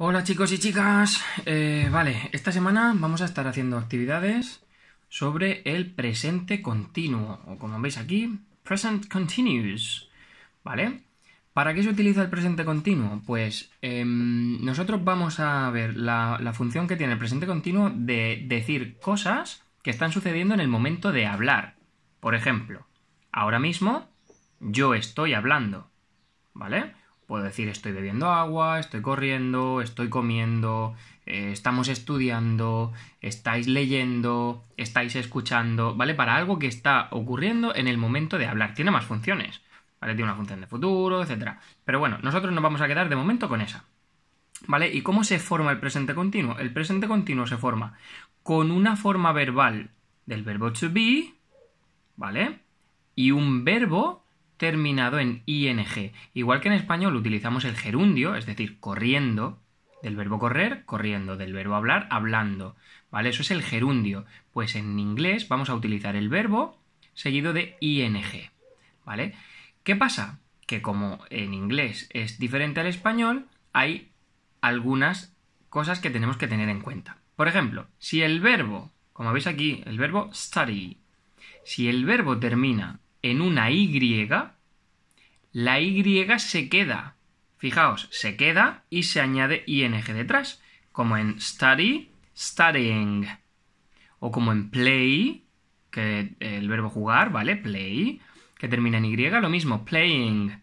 Hola chicos y chicas, eh, vale, esta semana vamos a estar haciendo actividades sobre el presente continuo, o como veis aquí, present continuous, ¿vale? ¿Para qué se utiliza el presente continuo? Pues em, nosotros vamos a ver la, función que tiene el presente continuo de decir cosas que están sucediendo en el momento de hablar. Por ejemplo, ahora mismo yo estoy hablando, ¿vale? Puedo decir estoy bebiendo agua, estoy corriendo, estoy comiendo, eh, estamos estudiando, estáis leyendo, estáis escuchando, ¿vale? Para algo que está ocurriendo en el momento de hablar. Tiene más funciones, ¿vale? Tiene una función de futuro, etc. Pero bueno, nosotros nos vamos a quedar de momento con esa. ¿Vale? ¿Y cómo se forma el presente continuo? El presente continuo se forma con una forma verbal del verbo to be, ¿vale? Y un verbo terminado en ing. Igual que en español utilizamos el gerundio, es decir, corriendo, del verbo correr, corriendo, del verbo hablar, hablando. ¿Vale? Eso es el gerundio. Pues en inglés vamos a utilizar el verbo seguido de ing. ¿Vale? ¿Qué pasa? Que como en inglés es diferente al español, hay algunas cosas que tenemos que tener en cuenta. Por ejemplo, si el verbo, como veis aquí, el verbo study, si el verbo termina en una Y, la Y se queda. Fijaos, se queda y se añade ing detrás, como en study, studying, o como en play, que el verbo jugar, ¿vale? Play, que termina en Y, lo mismo, playing,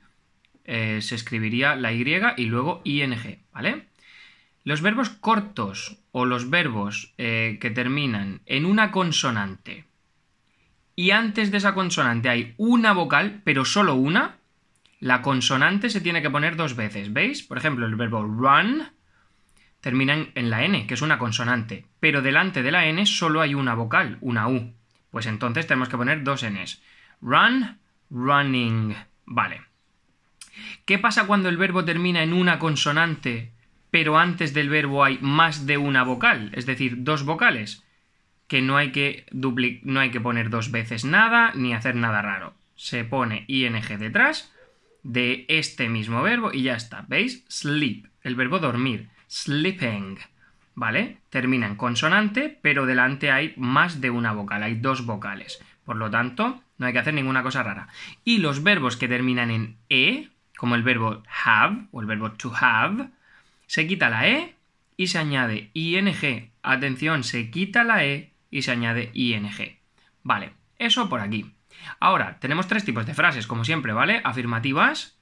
eh, se escribiría la Y y luego ing, ¿vale? Los verbos cortos o los verbos eh, que terminan en una consonante y antes de esa consonante hay una vocal, pero solo una, la consonante se tiene que poner dos veces, ¿veis? Por ejemplo, el verbo run termina en la N, que es una consonante, pero delante de la N solo hay una vocal, una U. Pues entonces tenemos que poner dos Ns. Run, running. Vale. ¿Qué pasa cuando el verbo termina en una consonante, pero antes del verbo hay más de una vocal? Es decir, dos vocales. Que no hay que, no hay que poner dos veces nada, ni hacer nada raro. Se pone ing detrás de este mismo verbo y ya está. ¿Veis? Sleep, el verbo dormir. Sleeping. ¿Vale? Termina en consonante, pero delante hay más de una vocal, hay dos vocales. Por lo tanto, no hay que hacer ninguna cosa rara. Y los verbos que terminan en e, como el verbo have o el verbo to have, se quita la e y se añade ing. Atención, se quita la e y se añade ing. Vale, eso por aquí. Ahora, tenemos tres tipos de frases, como siempre, ¿vale? Afirmativas,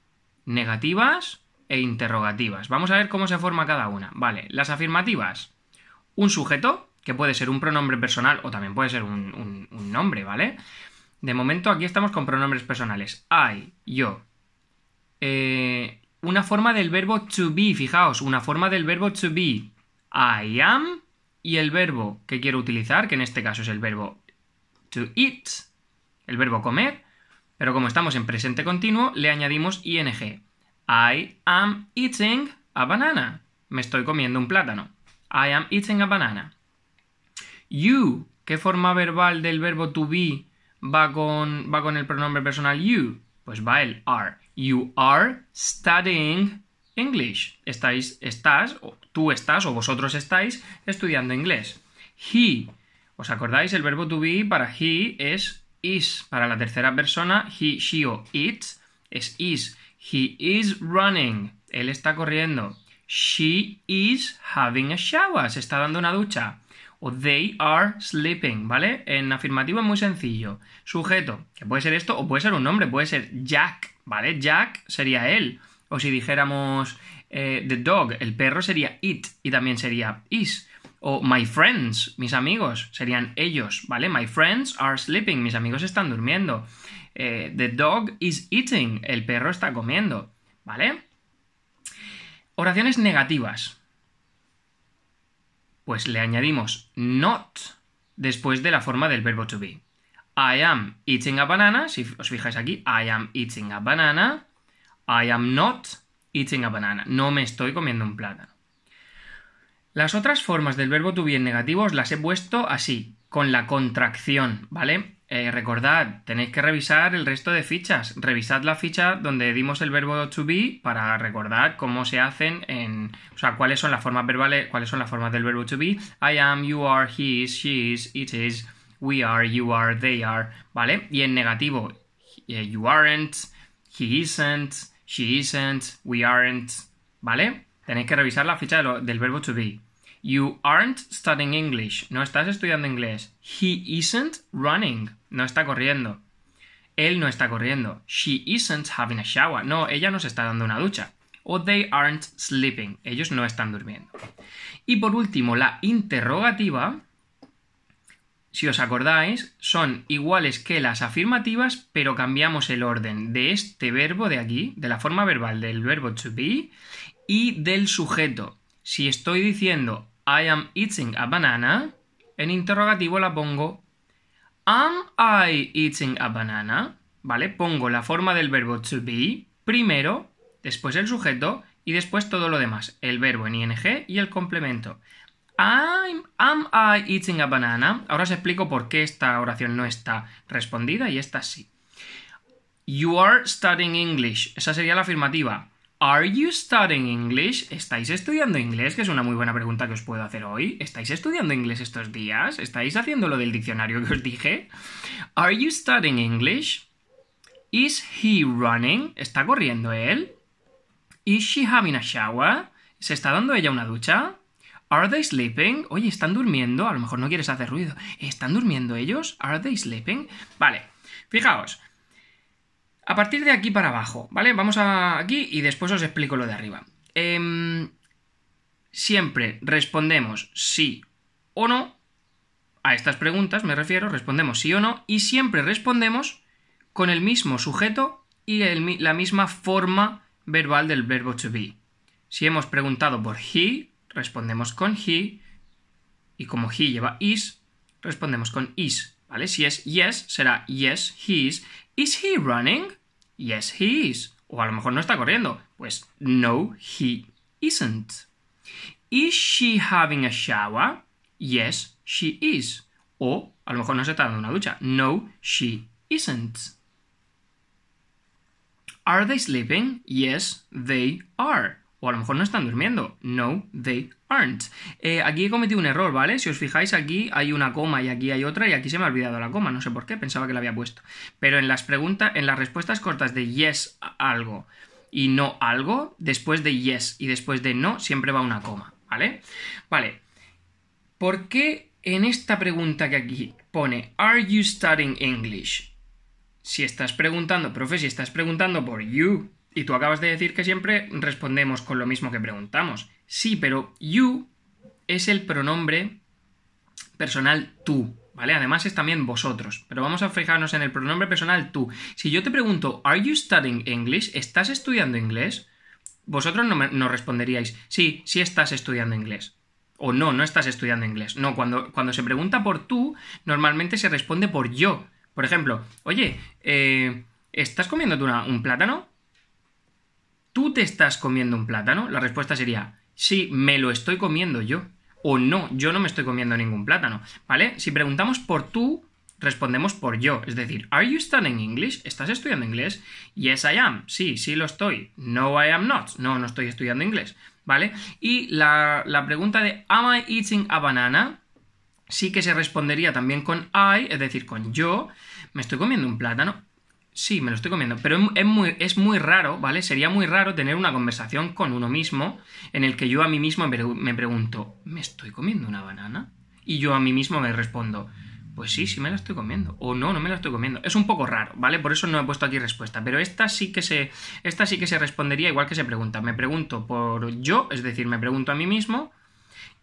negativas e interrogativas. Vamos a ver cómo se forma cada una. Vale, las afirmativas. Un sujeto, que puede ser un pronombre personal o también puede ser un, nombre, ¿vale? De momento aquí estamos con pronombres personales. I, yo. Eh, una forma del verbo to be, fijaos, una forma del verbo to be. I am y el verbo que quiero utilizar, que en este caso es el verbo to eat, el verbo comer, pero como estamos en presente continuo, le añadimos ing. I am eating a banana. Me estoy comiendo un plátano. I am eating a banana. You, ¿qué forma verbal del verbo to be va con, va con el pronombre personal you? Pues va el are. You are studying English. Estáis, estás, o tú estás, o vosotros estáis estudiando inglés. He, ¿os acordáis? El verbo to be para he es is para la tercera persona, he, she o it, es is. He is running. Él está corriendo. She is having a shower. Se está dando una ducha. O they are sleeping, ¿vale? En afirmativo es muy sencillo. Sujeto, que puede ser esto o puede ser un nombre, puede ser Jack, ¿vale? Jack sería él. O si dijéramos eh, the dog, el perro sería it y también sería is. O my friends, mis amigos, serían ellos, ¿vale? My friends are sleeping, mis amigos están durmiendo. Eh, the dog is eating, el perro está comiendo, ¿vale? Oraciones negativas. Pues le añadimos not después de la forma del verbo to be. I am eating a banana, si os fijáis aquí, I am eating a banana. I am not eating a banana. No me estoy comiendo un plátano. Las otras formas del verbo to be en negativos las he puesto así, con la contracción, ¿vale? Eh, recordad, tenéis que revisar el resto de fichas. Revisad la ficha donde dimos el verbo to be para recordar cómo se hacen en. O sea, cuáles son las formas verbales, cuáles son las formas del verbo to be. I am, you are, he is, she is, it is, we are, you are, they are, ¿vale? Y en negativo, eh, you aren't, he isn't, she isn't, we aren't, ¿vale? Tenéis que revisar la ficha del verbo to be. You aren't studying English. No estás estudiando inglés. He isn't running. No está corriendo. Él no está corriendo. She isn't having a shower. No, ella no se está dando una ducha. O they aren't sleeping. Ellos no están durmiendo. Y por último, la interrogativa, si os acordáis, son iguales que las afirmativas, pero cambiamos el orden de este verbo de aquí, de la forma verbal del verbo to be y del sujeto. Si estoy diciendo I am eating a banana, en interrogativo la pongo Am I eating a banana? ¿Vale? Pongo la forma del verbo to be primero, después el sujeto y después todo lo demás, el verbo en ing y el complemento. am I eating a banana? Ahora os explico por qué esta oración no está respondida y esta sí. You are studying English. Esa sería la afirmativa. Are you studying English? ¿Estáis estudiando inglés? Que es una muy buena pregunta que os puedo hacer hoy. ¿Estáis estudiando inglés estos días? ¿Estáis haciendo lo del diccionario que os dije? Are you studying English? Is he running? ¿Está corriendo él? Is she having a shower? ¿Se está dando ella una ducha? Are they sleeping? Oye, ¿están durmiendo? A lo mejor no quieres hacer ruido. ¿Están durmiendo ellos? Are they sleeping? Vale, fijaos. A partir de aquí para abajo, ¿vale? Vamos aquí y después os explico lo de arriba. Em, siempre respondemos sí o no. A estas preguntas me refiero, respondemos sí o no y siempre respondemos con el mismo sujeto y la misma forma verbal del verbo to be. Si hemos preguntado por he, respondemos con he y como he lleva is, respondemos con is. Si es yes, será yes, he is. ¿Is he running? Yes, he is. O a lo mejor no está corriendo. Pues no, he isn't. ¿Is she having a shower? Yes, she is. O a lo mejor no se está dando una ducha. No, she isn't. ¿Are they sleeping? Yes, they are. O a lo mejor no están durmiendo. No, they aren't. Eh, aquí he cometido un error, ¿vale? Si os fijáis, aquí hay una coma y aquí hay otra y aquí se me ha olvidado la coma. No sé por qué, pensaba que la había puesto. Pero en las, preguntas, en las respuestas cortas de yes algo y no algo, después de yes y después de no, siempre va una coma, ¿vale? Vale. ¿Por qué en esta pregunta que aquí pone Are you studying English? Si estás preguntando, profe, si estás preguntando por you y tú acabas de decir que siempre respondemos con lo mismo que preguntamos. Sí, pero you es el pronombre personal tú, ¿vale? Además es también vosotros, pero vamos a fijarnos en el pronombre personal tú. Si yo te pregunto, ¿Are you studying English? ¿Estás estudiando inglés? Vosotros no, responderíais, sí, sí estás estudiando inglés. O no, no estás estudiando inglés. No, cuando, cuando se pregunta por tú, normalmente se responde por yo. Por ejemplo, oye, eh, ¿estás comiéndote un plátano? ¿tú te estás comiendo un plátano? La respuesta sería, sí, me lo estoy comiendo yo. O no, yo no me estoy comiendo ningún plátano. ¿Vale? Si preguntamos por tú, respondemos por yo. Es decir, ¿Are you studying English? ¿Estás estudiando inglés? Yes, I am. Sí, sí lo estoy. No, I am not. No, no estoy estudiando inglés. ¿Vale? Y la, la pregunta de ¿Am I eating a banana? Sí que se respondería también con I, es decir, con yo. Me estoy comiendo un plátano. Sí, me lo estoy comiendo, pero es muy, es muy raro, ¿vale? Sería muy raro tener una conversación con uno mismo en el que yo a mí mismo me pregunto, ¿me estoy comiendo una banana? Y yo a mí mismo me respondo, pues sí, sí me la estoy comiendo. O no, no me la estoy comiendo. Es un poco raro, ¿vale? Por eso no he puesto aquí respuesta. Pero esta sí que se. Esta sí que se respondería igual que se pregunta. Me pregunto por yo, es decir, me pregunto a mí mismo.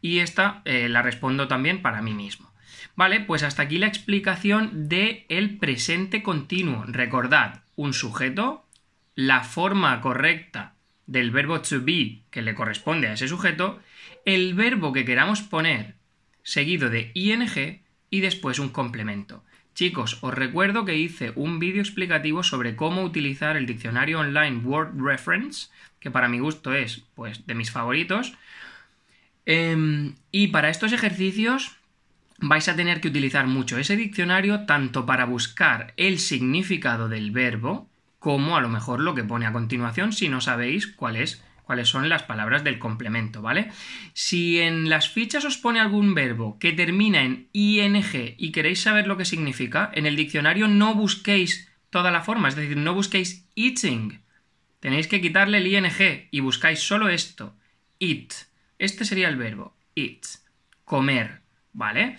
Y esta eh, la respondo también para mí mismo. Vale, pues hasta aquí la explicación de el presente continuo. Recordad, un sujeto, la forma correcta del verbo to be que le corresponde a ese sujeto, el verbo que queramos poner seguido de ing y después un complemento. Chicos, os recuerdo que hice un vídeo explicativo sobre cómo utilizar el diccionario online Word Reference, que para mi gusto es, pues, de mis favoritos. Em, y para estos ejercicios vais a tener que utilizar mucho ese diccionario tanto para buscar el significado del verbo como a lo mejor lo que pone a continuación si no sabéis cuáles son las palabras del complemento, ¿vale? Si en las fichas os pone algún verbo que termina en ing y queréis saber lo que significa, en el diccionario no busquéis toda la forma, es decir, no busquéis eating. Tenéis que quitarle el ing y buscáis solo esto, "-it", Este sería el verbo, "-it", comer, ¿vale?